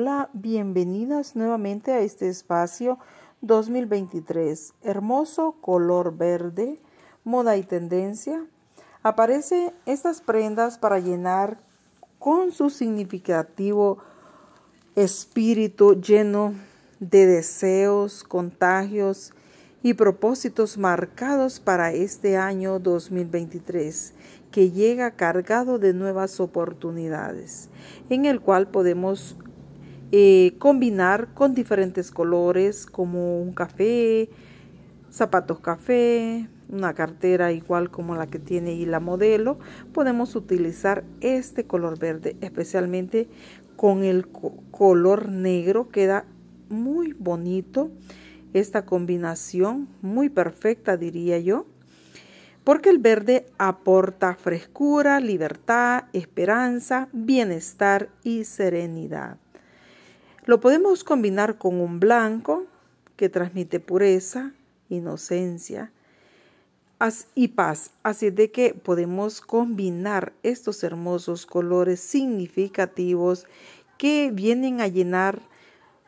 Hola, bienvenidas nuevamente a este espacio 2023. Hermoso color verde, moda y tendencia. Aparecen estas prendas para llenar con su significativo espíritu lleno de deseos, contagios y propósitos marcados para este año 2023 que llega cargado de nuevas oportunidades, en el cual podemos eh, combinar con diferentes colores como un café, zapatos café, una cartera igual como la que tiene y la modelo, podemos utilizar este color verde, especialmente con el color negro, queda muy bonito esta combinación, muy perfecta diría yo, porque el verde aporta frescura, libertad, esperanza, bienestar y serenidad. Lo podemos combinar con un blanco que transmite pureza, inocencia y paz. Así de que podemos combinar estos hermosos colores significativos que vienen a llenar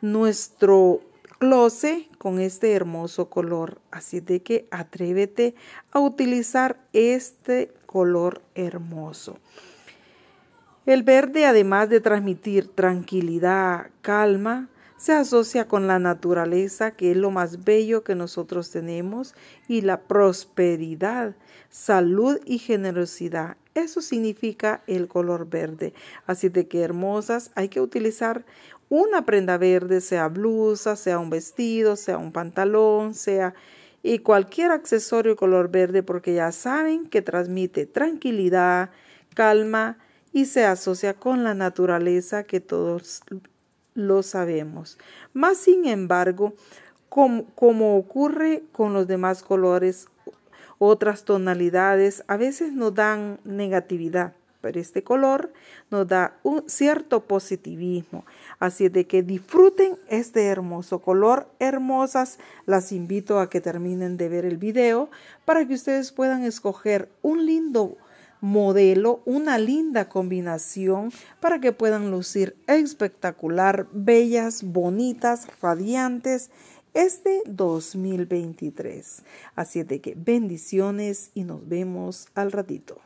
nuestro closet con este hermoso color. Así de que atrévete a utilizar este color hermoso. El verde, además de transmitir tranquilidad, calma, se asocia con la naturaleza, que es lo más bello que nosotros tenemos, y la prosperidad, salud y generosidad. Eso significa el color verde. Así de que hermosas, hay que utilizar una prenda verde, sea blusa, sea un vestido, sea un pantalón, sea y cualquier accesorio color verde, porque ya saben que transmite tranquilidad, calma, y se asocia con la naturaleza que todos lo sabemos. Más sin embargo, como ocurre con los demás colores, otras tonalidades a veces nos dan negatividad, pero este color nos da un cierto positivismo. Así es de que disfruten este hermoso color. Hermosas, las invito a que terminen de ver el video para que ustedes puedan escoger un lindo modelo una linda combinación para que puedan lucir espectacular, bellas, bonitas, radiantes este 2023. Así es de que bendiciones y nos vemos al ratito.